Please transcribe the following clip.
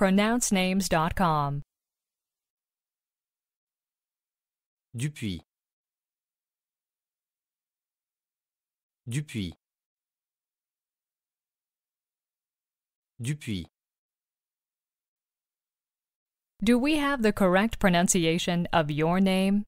pronouncenames.com. Dupuis. Dupuis. Dupuis. Do we have the correct pronunciation of your name?